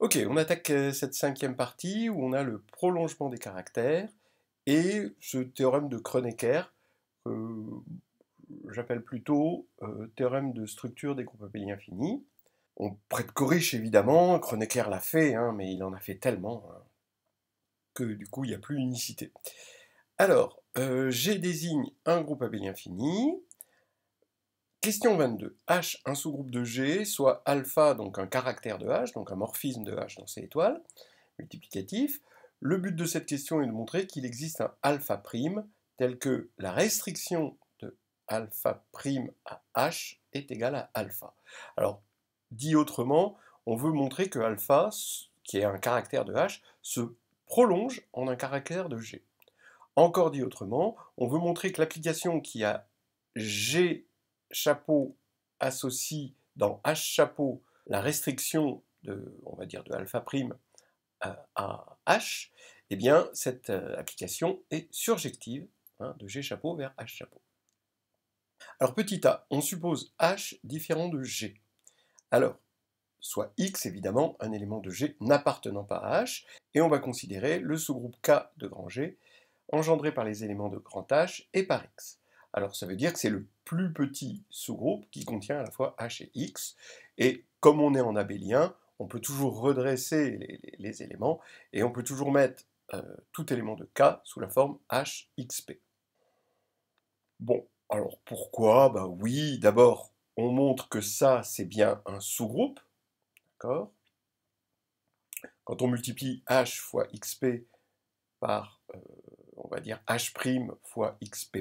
Ok, on attaque euh, cette cinquième partie où on a le prolongement des caractères et ce théorème de Kronecker, que euh, j'appelle plutôt euh, théorème de structure des groupes abéliens finis. On prête corrige évidemment, Kronecker l'a fait, hein, mais il en a fait tellement hein, que du coup il n'y a plus unicité. Alors, j'ai désigne un groupe abélien fini, Question 22. H, un sous-groupe de G, soit alpha, donc un caractère de H, donc un morphisme de H dans ces étoiles, multiplicatif. Le but de cette question est de montrer qu'il existe un alpha prime, tel que la restriction de alpha prime à H est égale à alpha. Alors, dit autrement, on veut montrer que alpha, qui est un caractère de H, se prolonge en un caractère de G. Encore dit autrement, on veut montrer que l'application qui a G chapeau associe dans H chapeau la restriction de, on va dire, de alpha prime à H, eh bien, cette euh, application est surjective hein, de G chapeau vers H chapeau. Alors, petit a, on suppose H différent de G. Alors, soit X, évidemment, un élément de G n'appartenant pas à H, et on va considérer le sous-groupe K de grand G, engendré par les éléments de grand H et par X alors ça veut dire que c'est le plus petit sous-groupe qui contient à la fois H et X. Et comme on est en abélien, on peut toujours redresser les, éléments et on peut toujours mettre euh, tout élément de K sous la forme HXP. Bon, alors pourquoi Ben oui, d'abord, on montre que ça, c'est bien un sous-groupe. D'accord Quand on multiplie H fois XP par, euh, on va dire, H' fois XP',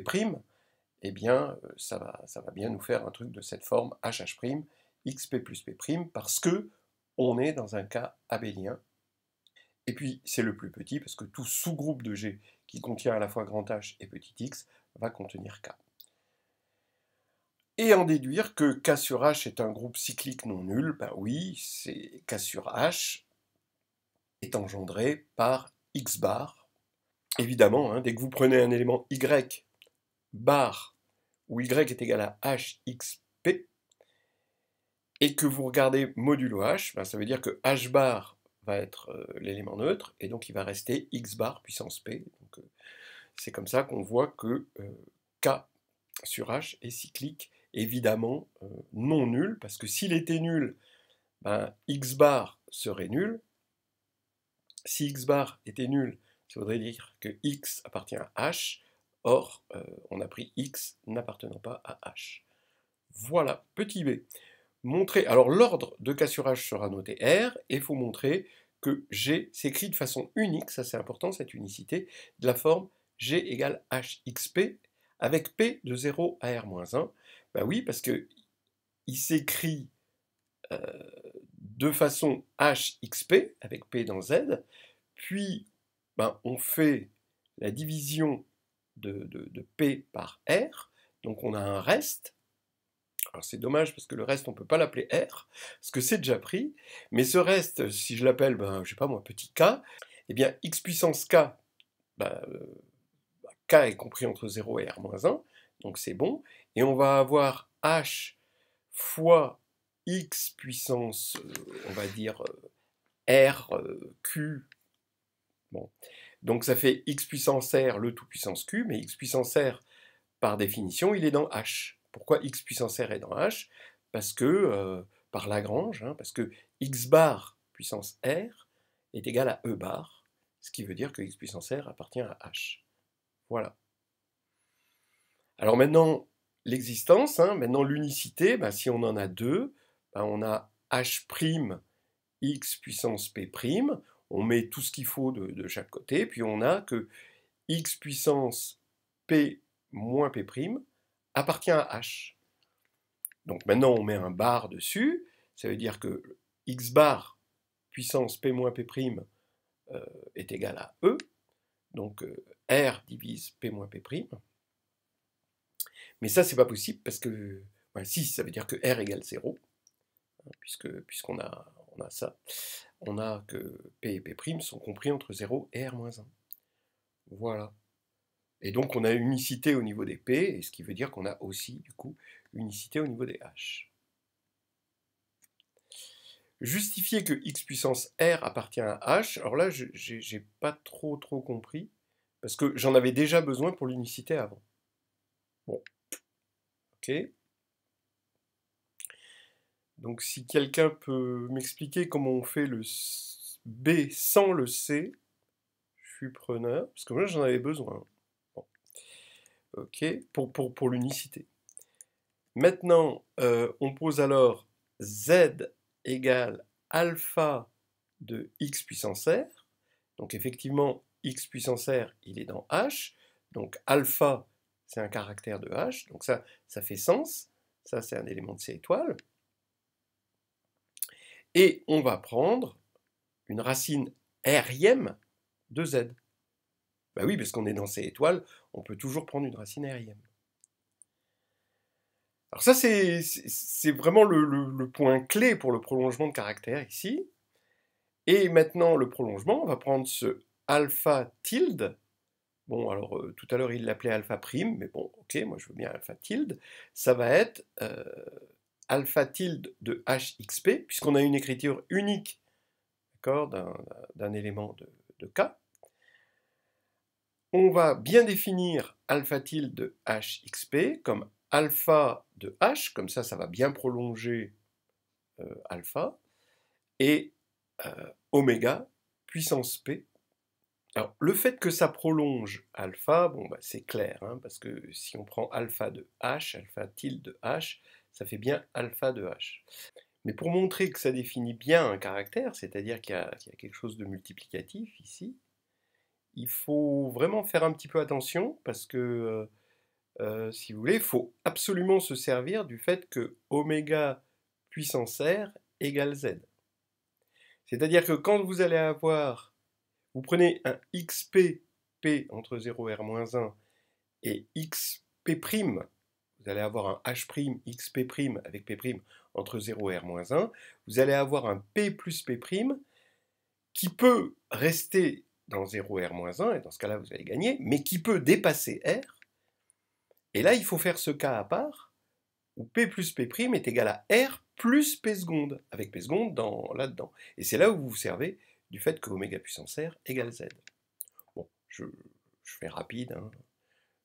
eh bien, euh, ça va, ça va bien nous faire un truc de cette forme HH', XP plus P', parce que on est dans un cas abélien. Et puis, c'est le plus petit, parce que tout sous-groupe de G qui contient à la fois grand H et petit x va contenir K. Et en déduire que K sur H est un groupe cyclique non nul, ben oui, c'est K sur H est engendré par X bar. Évidemment, hein, dès que vous prenez un élément Y bar où y est égal à h p, et que vous regardez modulo h, ben, ça veut dire que h bar va être euh, l'élément neutre, et donc il va rester x bar puissance p. Euh, c'est comme ça qu'on voit que euh, k sur h est cyclique, évidemment non nul, parce que s'il était nul, ben, x bar serait nul. Si x bar était nul, ça voudrait dire que x appartient à h, Or, euh, on a pris x n'appartenant pas à h. Voilà, petit b. Montrer, alors l'ordre de cassurage sera noté R, et il faut montrer que G s'écrit de façon unique, ça c'est important, cette unicité, de la forme G égale HXP, avec P de 0 à R-1. Ben bah oui, parce que il s'écrit euh, de façon HXP, avec P dans Z, puis ben, on fait la division de, P par R, donc on a un reste. Alors c'est dommage parce que le reste, on ne peut pas l'appeler R, parce que c'est déjà pris. Mais ce reste, si je l'appelle, ben, je sais pas moi, petit k, eh bien x puissance k, ben, euh, k est compris entre 0 et r-1, donc c'est bon. Et on va avoir h fois x puissance, euh, on va dire, euh, r, q, bon, donc ça fait x puissance r, le tout puissance q, mais x puissance r, par définition, il est dans h. Pourquoi x puissance r est dans h Parce que, euh, par Lagrange, hein, parce que x bar puissance r est égal à e bar, ce qui veut dire que x puissance r appartient à h. Voilà. Alors maintenant, l'existence, hein, maintenant l'unicité, bah, si on en a deux, bah, on a h' prime x puissance p', prime, on met tout ce qu'il faut de, chaque côté, puis on a que x puissance p moins p' appartient à h. Donc maintenant on met un bar dessus, ça veut dire que x bar puissance p moins p' prime euh, est égal à e, donc euh, r divise p moins p'. Mais ça c'est pas possible parce que, si, ça veut dire que r égale 0, hein, puisque puisqu'on a on a ça, on a que P et P' sont compris entre 0 et R-1. Voilà. Et donc on a unicité au niveau des P, et ce qui veut dire qu'on a aussi, du coup, unicité au niveau des H. Justifier que x puissance R appartient à H, alors là, j'ai pas trop trop compris, parce que j'en avais déjà besoin pour l'unicité avant. Bon. Ok. Donc si quelqu'un peut m'expliquer comment on fait le B sans le C, je suis preneur, parce que moi j'en avais besoin. Ok, pour, l'unicité. Maintenant, euh, on pose alors Z égale alpha de x puissance r. Donc effectivement, x puissance r, il est dans h. Donc alpha, c'est un caractère de h. Donc ça, ça fait sens. Ça, c'est un élément de C étoile. Et on va prendre une racine aérienne de z. Ben oui, parce qu'on est dans ces étoiles, on peut toujours prendre une racine aérienne. Alors ça, c'est vraiment le, point clé pour le prolongement de caractère ici. Et maintenant, le prolongement, on va prendre ce alpha tilde. Bon, alors euh, tout à l'heure, il l'appelait alpha prime, mais bon, ok, moi je veux bien alpha tilde. Ça va être... Euh, alpha tilde de hxp, puisqu'on a une écriture unique d'un élément de, k. On va bien définir alpha tilde de hxp comme alpha de h, comme ça, ça va bien prolonger euh, alpha, et euh, oméga puissance p. Alors, le fait que ça prolonge alpha, bon, bah, c'est clair, hein, parce que si on prend alpha de h, alpha tilde de h, ça fait bien alpha de h. Mais pour montrer que ça définit bien un caractère, c'est-à-dire qu'il y, a quelque chose de multiplicatif ici, il faut vraiment faire un petit peu attention parce que, euh, euh, si vous voulez, il faut absolument se servir du fait que oméga puissance r égale z. C'est-à-dire que quand vous allez avoir, vous prenez un xp, p entre 0 r-1 et xp' vous allez avoir un H', XP' avec P' entre 0 et R-1, vous allez avoir un P plus P' qui peut rester dans 0 R-1, et dans ce cas-là, vous allez gagner, mais qui peut dépasser R. Et là, il faut faire ce cas à part, où P plus P' est égal à R plus P seconde, avec P seconde là-dedans. Et c'est là où vous vous servez du fait que oméga puissance R égale Z. Bon, je, fais rapide, hein.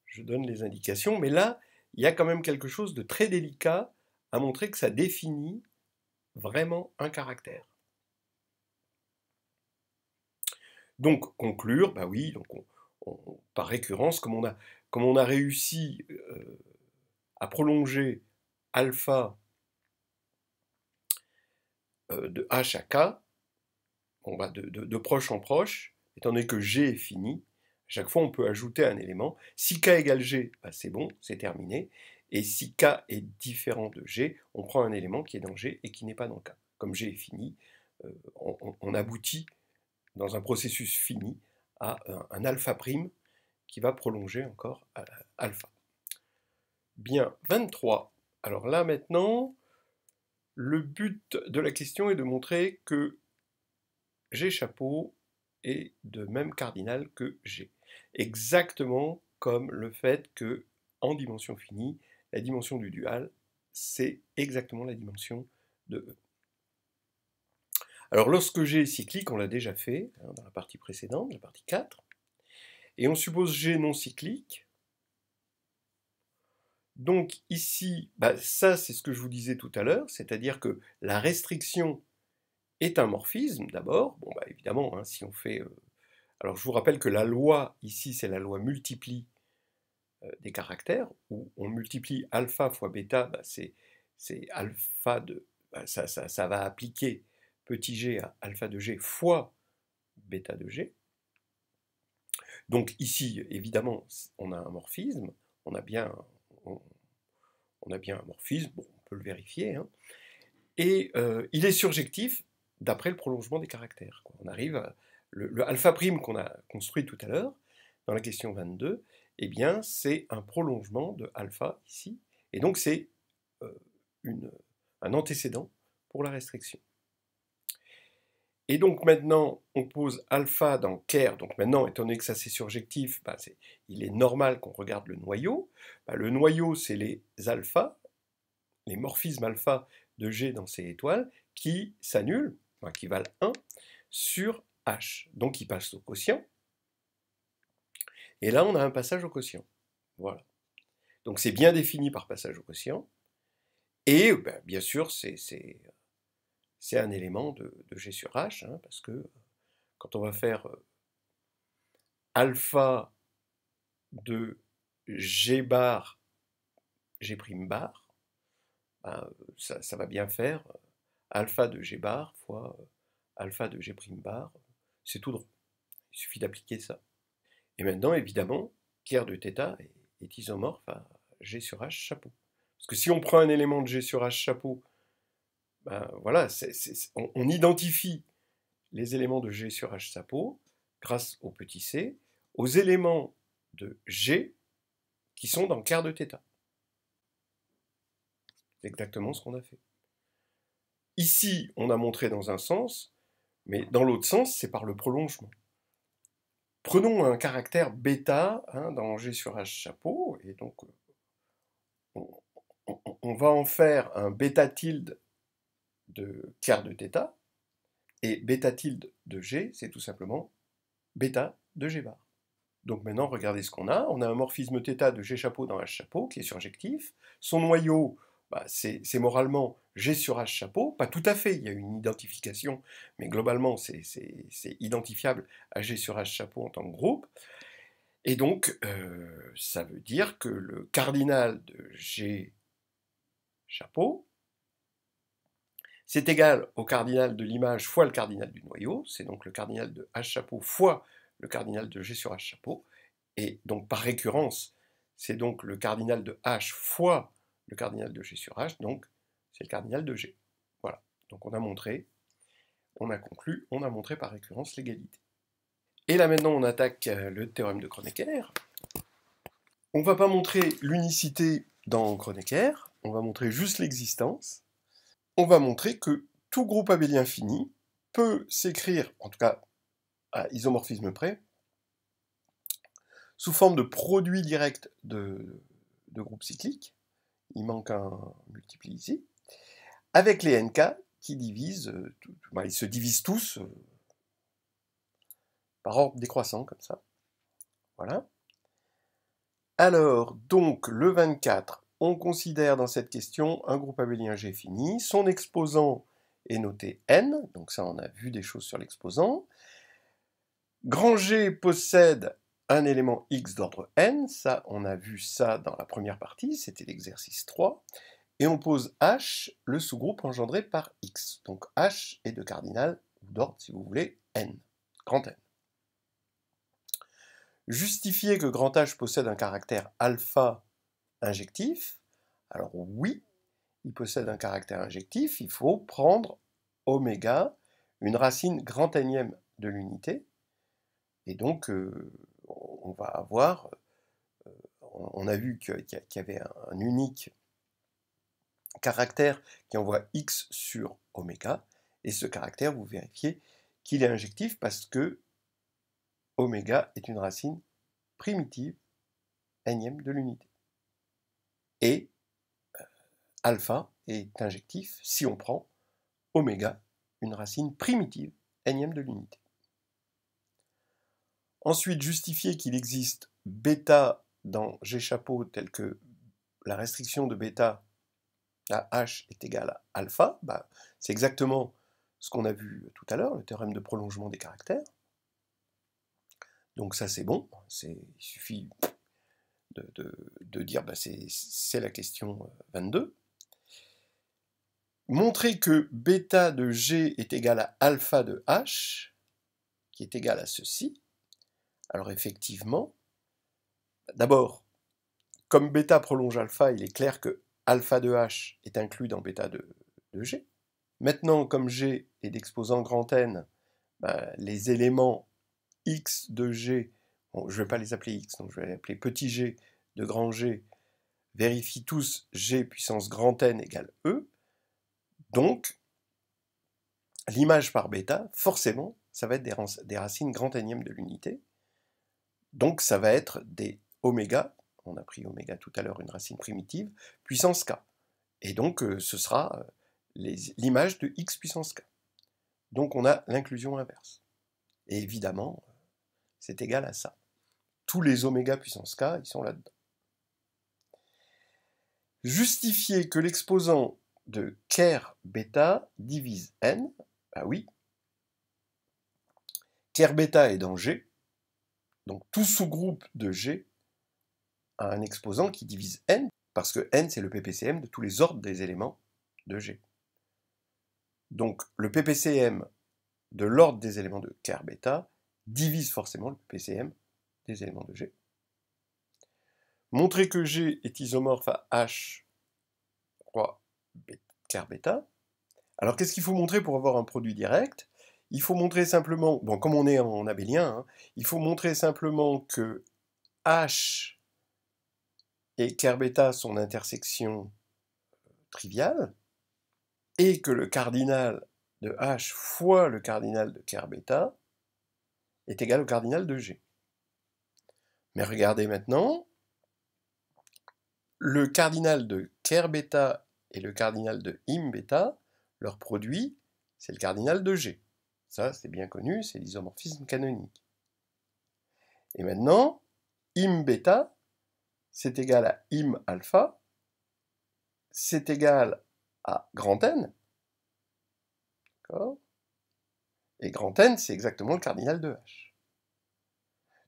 je donne les indications, mais là, il y a quand même quelque chose de très délicat à montrer que ça définit vraiment un caractère. Donc conclure, bah oui, donc par récurrence, comme on a, comme on a réussi euh, à prolonger alpha euh, de h à k, on bah, de, de proche en proche, étant donné que g est fini, chaque fois, on peut ajouter un élément. Si K égale G, bah, c'est bon, c'est terminé. Et si K est différent de G, on prend un élément qui est dans G et qui n'est pas dans K. Comme G est fini, euh, on, aboutit dans un processus fini à euh, un, alpha prime qui va prolonger encore alpha. Bien, 23. Alors là maintenant, le but de la question est de montrer que G chapeau est de même cardinal que G. Exactement comme le fait que, en dimension finie, la dimension du dual, c'est exactement la dimension de E. Alors lorsque G est cyclique, on l'a déjà fait hein, dans la partie précédente, la partie 4, et on suppose G non cyclique, donc ici, bah, ça c'est ce que je vous disais tout à l'heure, c'est-à-dire que la restriction est un morphisme d'abord, bon bah, évidemment, hein, si on fait euh, alors je vous rappelle que la loi, ici, c'est la loi multiplie euh, des caractères, où on multiplie alpha fois bêta, bah, c'est, alpha de... Bah, ça, ça, ça, va appliquer petit g à alpha de g fois bêta de g. Donc ici, évidemment, on a un morphisme, on a bien, a bien un morphisme, on peut le vérifier, hein. et euh, il est surjectif d'après le prolongement des caractères. On arrive à, le, alpha prime qu'on a construit tout à l'heure, dans la question 22, eh bien, c'est un prolongement de alpha ici, et donc c'est euh, un antécédent pour la restriction. Et donc maintenant, on pose alpha dans Ker. Donc maintenant, étant donné que ça c'est surjectif, bah, il est normal qu'on regarde le noyau. Bah, le noyau, c'est les alpha, les morphismes alpha de G dans ces étoiles, qui s'annulent, qui valent 1, sur donc il passe au quotient. Et là, on a un passage au quotient. Voilà. Donc c'est bien défini par passage au quotient. Et ben, bien sûr, c'est un élément de, G sur H, hein, parce que quand on va faire euh, alpha de G bar, G prime bar, ben, ça, ça, va bien faire euh, alpha de G bar fois euh, alpha de G prime bar c'est tout droit. Il suffit d'appliquer ça. Et maintenant, évidemment, Pierre de θ est isomorphe à G sur H chapeau. Parce que si on prend un élément de G sur H chapeau, ben voilà, on, identifie les éléments de G sur H chapeau grâce au petit c, aux éléments de G qui sont dans quart de θ. C'est exactement ce qu'on a fait. Ici, on a montré dans un sens, mais dans l'autre sens, c'est par le prolongement. Prenons un caractère bêta hein, dans G sur H chapeau, et donc euh, on, va en faire un bêta tilde de tiers de θ, et bêta tilde de G, c'est tout simplement bêta de G bar. Donc maintenant, regardez ce qu'on a. On a un morphisme θ de G chapeau dans H chapeau qui est surjectif. Son noyau, bah, c'est moralement G sur H chapeau, pas tout à fait, il y a une identification, mais globalement c'est identifiable à G sur H chapeau en tant que groupe. Et donc euh, ça veut dire que le cardinal de G chapeau, c'est égal au cardinal de l'image fois le cardinal du noyau, c'est donc le cardinal de H chapeau fois le cardinal de G sur H chapeau, et donc par récurrence, c'est donc le cardinal de H fois le cardinal de G sur H, donc c'est le cardinal de G. Voilà, donc on a montré, on a conclu, on a montré par récurrence l'égalité. Et là maintenant on attaque euh, le théorème de Kronecker. On ne va pas montrer l'unicité dans Kronecker, on va montrer juste l'existence. On va montrer que tout groupe abélien fini peut s'écrire, en tout cas à isomorphisme près, sous forme de produit direct de, de groupes cycliques, il manque un multiplié ici, avec les NK qui divisent, euh, ben, ils se divisent tous euh, par ordre décroissant, comme ça. Voilà. Alors, donc, le 24, on considère dans cette question un groupe abélien G fini, son exposant est noté n, donc ça on a vu des choses sur l'exposant. Grand G possède un élément x d'ordre n, ça on a vu ça dans la première partie, c'était l'exercice 3, et on pose h, le sous-groupe engendré par x. Donc h est de cardinal, ou d'ordre si vous voulez, n, grand n. Justifier que grand H possède un caractère alpha injectif, alors oui, il possède un caractère injectif, il faut prendre oméga, une racine grand nème de l'unité, et donc euh, on va avoir, euh, on a vu qu'il y avait un unique caractère qui envoie x sur oméga, et ce caractère, vous vérifiez qu'il est injectif parce que oméga est une racine primitive nème de l'unité. Et euh, alpha est injectif si on prend oméga, une racine primitive nème de l'unité. Ensuite, justifier qu'il existe bêta dans G chapeau tel que la restriction de bêta à H est égale à alpha, bah, c'est exactement ce qu'on a vu tout à l'heure, le théorème de prolongement des caractères. Donc ça c'est bon, il suffit de, dire bah, c'est la question 22. Euh, Montrer que bêta de G est égal à alpha de H, qui est égal à ceci, alors effectivement, d'abord, comme bêta prolonge alpha, il est clair que alpha de h est inclus dans bêta de, g. Maintenant, comme g est d'exposant grand n, ben, les éléments x de g, je ne vais pas les appeler x, donc je vais les appeler petit g de grand g, vérifient tous g puissance grand n égale e. Donc, l'image par bêta, forcément, ça va être des, des racines grand énième de l'unité. Donc ça va être des oméga, on a pris oméga tout à l'heure, une racine primitive, puissance k. Et donc euh, ce sera euh, l'image de x puissance k. Donc on a l'inclusion inverse. Et évidemment, euh, c'est égal à ça. Tous les oméga puissance k, ils sont là-dedans. Justifier que l'exposant de Ker bêta divise n, ah oui, Ker bêta est dans G, donc tout sous-groupe de G a un exposant qui divise n, parce que n c'est le ppcm de tous les ordres des éléments de G. Donc le ppcm de l'ordre des éléments de car bêta divise forcément le ppcm des éléments de G. Montrer que G est isomorphe à H 3 bêta. Alors qu'est-ce qu'il faut montrer pour avoir un produit direct il faut montrer simplement, bon, comme on est en abélien, hein, il faut montrer simplement que H et ker bêta sont d'intersection euh, triviale, et que le cardinal de H fois le cardinal de ker bêta est égal au cardinal de G. Mais regardez maintenant, le cardinal de ker bêta et le cardinal de im bêta, leur produit, c'est le cardinal de G. Ça, c'est bien connu, c'est l'isomorphisme canonique. Et maintenant, im bêta, c'est égal à im alpha, c'est égal à grand N. D'accord Et grand N, c'est exactement le cardinal de H.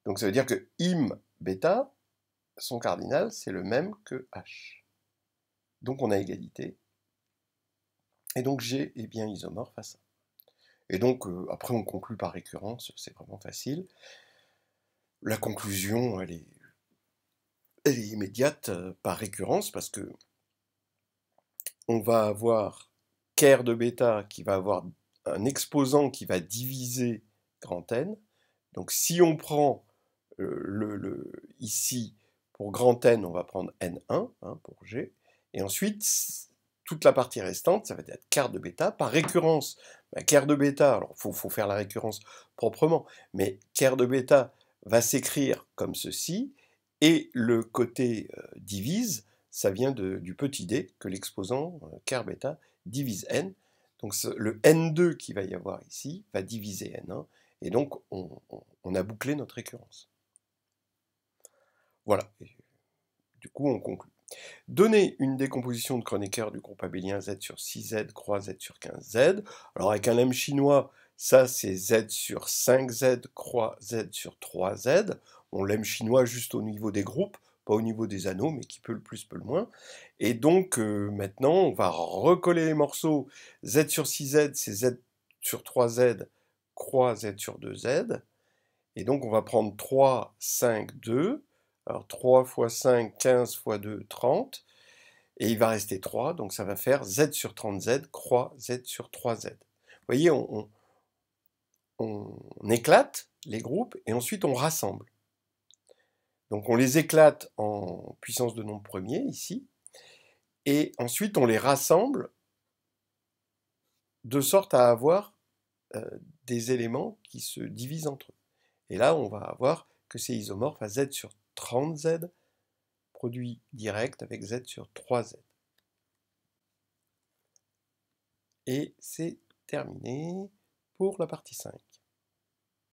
Donc ça veut dire que im bêta, son cardinal, c'est le même que H. Donc on a égalité. Et donc G est bien isomorphe à ça. Et donc, euh, après, on conclut par récurrence, c'est vraiment facile. La conclusion, elle est, immédiate euh, par récurrence, parce que on va avoir Kerr de bêta qui va avoir un exposant qui va diviser grand N. Donc, si on prend euh, le, ici, pour grand N, on va prendre N1 hein, pour G. Et ensuite, toute la partie restante, ça va être quart de bêta, par récurrence. Ben, quart de bêta, alors il faut, faire la récurrence proprement, mais quart de bêta va s'écrire comme ceci, et le côté euh, divise, ça vient du petit d que l'exposant euh, quart bêta divise n. Donc le n2 qui va y avoir ici va diviser n et donc on, a bouclé notre récurrence. Voilà, du coup on conclut donner une décomposition de Kronecker du groupe abélien Z sur 6Z croix Z sur 15Z. Alors avec un lemme chinois, ça c'est Z sur 5Z croix Z sur 3Z. On l'aime chinois juste au niveau des groupes, pas au niveau des anneaux, mais qui peut le plus, peut le moins. Et donc euh, maintenant, on va recoller les morceaux. Z sur 6Z, c'est Z sur 3Z croix Z sur 2Z. Et donc on va prendre 3, 5, 2. Alors 3 fois 5, 15 fois 2, 30. Et il va rester 3, donc ça va faire z sur 30z croix z sur 3z. Vous voyez, on, on, éclate les groupes et ensuite on rassemble. Donc on les éclate en puissance de nombre premier ici, et ensuite on les rassemble de sorte à avoir euh, des éléments qui se divisent entre eux. Et là, on va avoir que c'est isomorphe à z sur 30Z, produit direct avec Z sur 3Z. Et c'est terminé pour la partie 5.